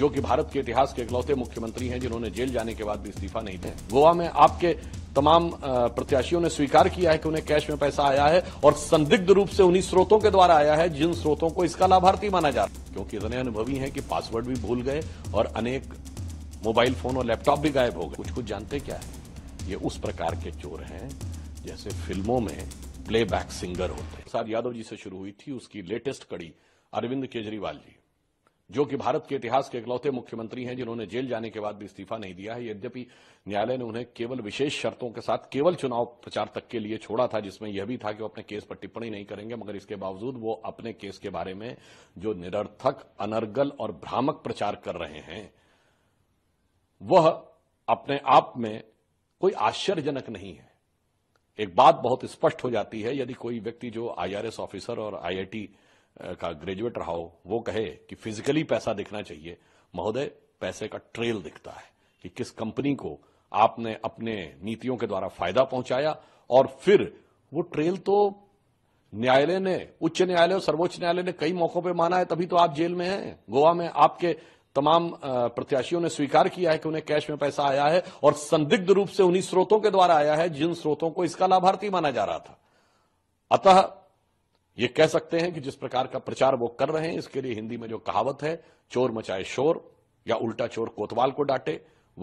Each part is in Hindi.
जो कि भारत के इतिहास के इकलौते मुख्यमंत्री हैं जिन्होंने जेल जाने के बाद भी इस्तीफा नहीं दिया गोवा में आपके तमाम प्रत्याशियों ने स्वीकार किया है कि उन्हें कैश में पैसा आया है और संदिग्ध रूप से उन्हीं स्रोतों के द्वारा आया है जिन स्रोतों को इसका लाभार्थी माना जा रहा है क्योंकि इतने अनुभवी हैं कि पासवर्ड भी भूल गए और अनेक मोबाइल फोन और लैपटॉप भी गायब हो गए कुछ कुछ जानते क्या है ये उस प्रकार के चोर हैं जैसे फिल्मों में प्लेबैक सिंगर होते हैं साथ यादव जी से शुरू हुई थी उसकी लेटेस्ट कड़ी अरविंद केजरीवाल जी जो कि भारत के इतिहास के इकलौते मुख्यमंत्री हैं जिन्होंने जेल जाने के बाद भी इस्तीफा नहीं दिया है यद्यपि न्यायालय ने उन्हें केवल विशेष शर्तों के साथ केवल चुनाव प्रचार तक के लिए छोड़ा था जिसमें यह भी था कि वो अपने केस पर टिप्पणी नहीं करेंगे मगर इसके बावजूद वो अपने केस के बारे में जो निरर्थक अनर्गल और भ्रामक प्रचार कर रहे हैं वह अपने आप में कोई आश्चर्यजनक नहीं है एक बात बहुत स्पष्ट हो जाती है यदि कोई व्यक्ति जो आईआरएस ऑफिसर और आईआईटी का ग्रेजुएट रहा हो वो कहे कि फिजिकली पैसा दिखना चाहिए महोदय पैसे का ट्रेल दिखता है कि किस कंपनी को आपने अपने नीतियों के द्वारा फायदा पहुंचाया और फिर वो ट्रेल तो न्यायालय ने उच्च न्यायालय और सर्वोच्च न्यायालय ने कई मौकों पे माना है तभी तो आप जेल में हैं गोवा में आपके तमाम प्रत्याशियों ने स्वीकार किया है कि उन्हें कैश में पैसा आया है और संदिग्ध रूप से उन्हीं स्रोतों के द्वारा आया है जिन स्रोतों को इसका लाभार्थी माना जा रहा था अतः ये कह सकते हैं कि जिस प्रकार का प्रचार वो कर रहे हैं इसके लिए हिंदी में जो कहावत है चोर मचाए शोर या उल्टा चोर कोतवाल को डांटे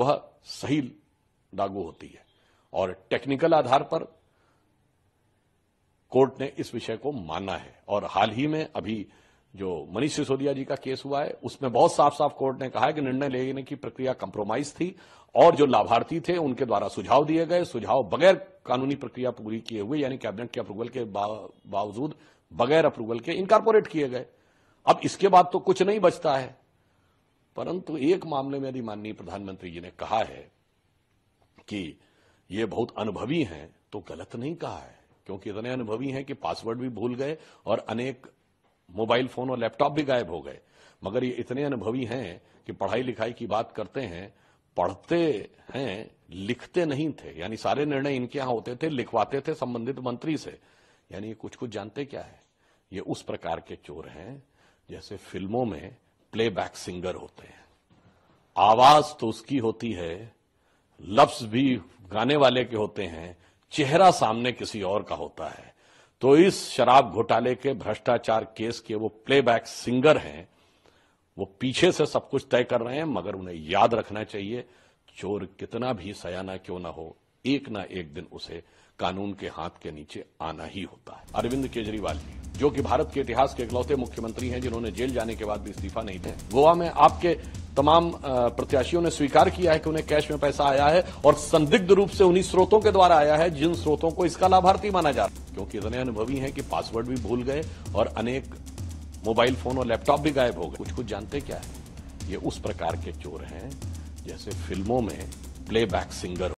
वह सही लागू होती है और टेक्निकल आधार पर कोर्ट ने इस विषय को माना है और हाल ही में अभी जो मनीष सिसोदिया जी का केस हुआ है उसमें बहुत साफ साफ कोर्ट ने कहा है कि निर्णय लेने की प्रक्रिया कंप्रोमाइज थी और जो लाभार्थी थे उनके द्वारा सुझाव दिए गए सुझाव बगैर कानूनी प्रक्रिया पूरी किए हुए यानी कैबिनेट के अप्रूवल के बावजूद बगैर अप्रूवल के इनकारपोरेट किए गए अब इसके बाद तो कुछ नहीं बचता है परंतु एक मामले में यदि माननीय प्रधानमंत्री जी ने कहा है कि ये बहुत अनुभवी हैं तो गलत नहीं कहा है क्योंकि इतने अनुभवी हैं कि पासवर्ड भी भूल गए और अनेक मोबाइल फोन और लैपटॉप भी गायब हो गए मगर ये इतने अनुभवी हैं कि पढ़ाई लिखाई की बात करते हैं पढ़ते हैं लिखते नहीं थे यानी सारे निर्णय इनके यहां होते थे लिखवाते थे संबंधित मंत्री से यानी कुछ कुछ जानते क्या है ये उस प्रकार के चोर हैं जैसे फिल्मों में प्लेबैक सिंगर होते हैं आवाज तो उसकी होती है लफ्ज भी गाने वाले के होते हैं चेहरा सामने किसी और का होता है तो इस शराब घोटाले के भ्रष्टाचार केस के वो प्लेबैक सिंगर हैं वो पीछे से सब कुछ तय कर रहे हैं मगर उन्हें याद रखना चाहिए चोर कितना भी सयाना क्यों ना हो एक ना एक दिन उसे कानून के हाथ के नीचे आना ही होता है अरविंद केजरीवाल जी जो कि भारत के इतिहास के इकलौते मुख्यमंत्री हैं जिन्होंने जेल जाने के बाद भी इस्तीफा नहीं दिया गोवा में आपके तमाम प्रत्याशियों ने स्वीकार किया है कि उन्हें कैश में पैसा आया है और संदिग्ध रूप से उन्हीं स्रोतों के द्वारा आया है जिन स्रोतों को इसका लाभार्थी माना जा रहा है क्योंकि इतने अनुभवी हैं कि पासवर्ड भी भूल गए और अनेक मोबाइल फोन और लैपटॉप भी गायब हो गए कुछ कुछ जानते क्या है ये उस प्रकार के चोर हैं जैसे फिल्मों में प्लेबैक सिंगर